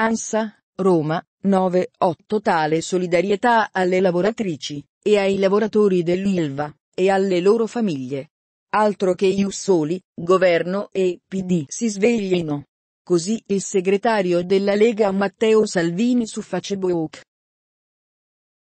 ANSA, Roma, 9-8 Tale solidarietà alle lavoratrici e ai lavoratori dell'ILVA e alle loro famiglie. Altro che Iussoli, governo e PD si sveglino. Così il segretario della Lega Matteo Salvini su Facebook.